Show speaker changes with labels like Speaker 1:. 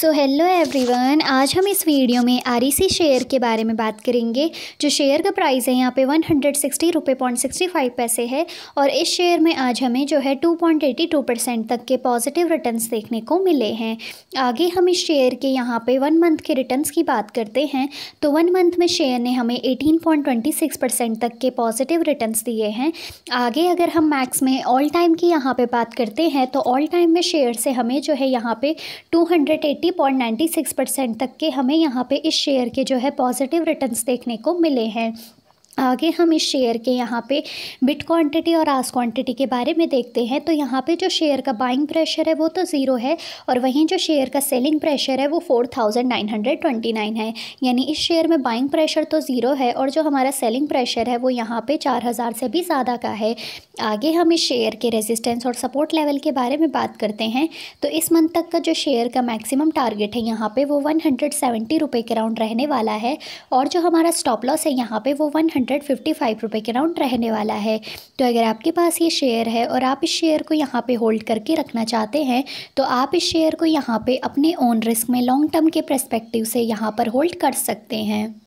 Speaker 1: so hello everyone आज हम इस वीडियो में आर शेयर के बारे में बात करेंगे जो शेयर का प्राइस है यहाँ पे वन हंड्रेड सिक्सटी रुपये पॉइंट सिक्सटी फाइव पैसे है और इस शेयर में आज हमें जो है two point eighty two percent तक के पॉजिटिव रिटर्न्स देखने को मिले हैं आगे हम इस शेयर के यहाँ पे वन मंथ के रिटर्न की बात करते हैं तो वन मंथ में शेयर ने हमें eighteen point twenty six percent तक के पॉजिटिव रिटर्न दिए हैं आगे अगर हम मैक्स में ऑल टाइम की यहाँ पर बात करते हैं तो ऑल टाइम में शेयर से हमें जो है यहाँ पर two hundred 30.96 point six percent तक के हमें यहाँ पे इस शेयर के जो है पॉजिटिव रिटर्न्स देखने को मिले हैं आगे हम इस शेयर के यहाँ पे बिट क्वांटिटी और आस क्वांटिटी के बारे में देखते हैं तो यहाँ पे जो शेयर का बाइंग प्रेशर है वो तो ज़ीरो है और वहीं जो शेयर का सेलिंग प्रेशर है वो four thousand nine hundred twenty nine है यानी इस शेयर में बाइंग प्रेशर तो ज़ीरो है और जो हमारा सेलिंग प्रेशर है वो यहाँ पर चार हज़ार से भी ज़्यादा का है आगे हम इस शेयर के रेजिस्टेंस और सपोर्ट लेवल के बारे में बात करते हैं तो इस मंथ तक का जो शेयर का मैक्सिमम टारगेट है यहाँ पर वो वन हंड्रेड सेवेंटी रुपये के राउंड रहने वाला है और जो हमारा स्टॉप लॉस है यहाँ पर वो वन हंड्रेड फिफ्टी फाइव रुपये के अराउंड रहने वाला है तो अगर आपके पास ये शेयर है और आप इस शेयर को यहाँ पे होल्ड करके रखना चाहते हैं तो आप इस शेयर को यहाँ पे अपने ओन रिस्क में लॉन्ग टर्म के प्रस्पेक्टिव से यहाँ पर होल्ड कर सकते हैं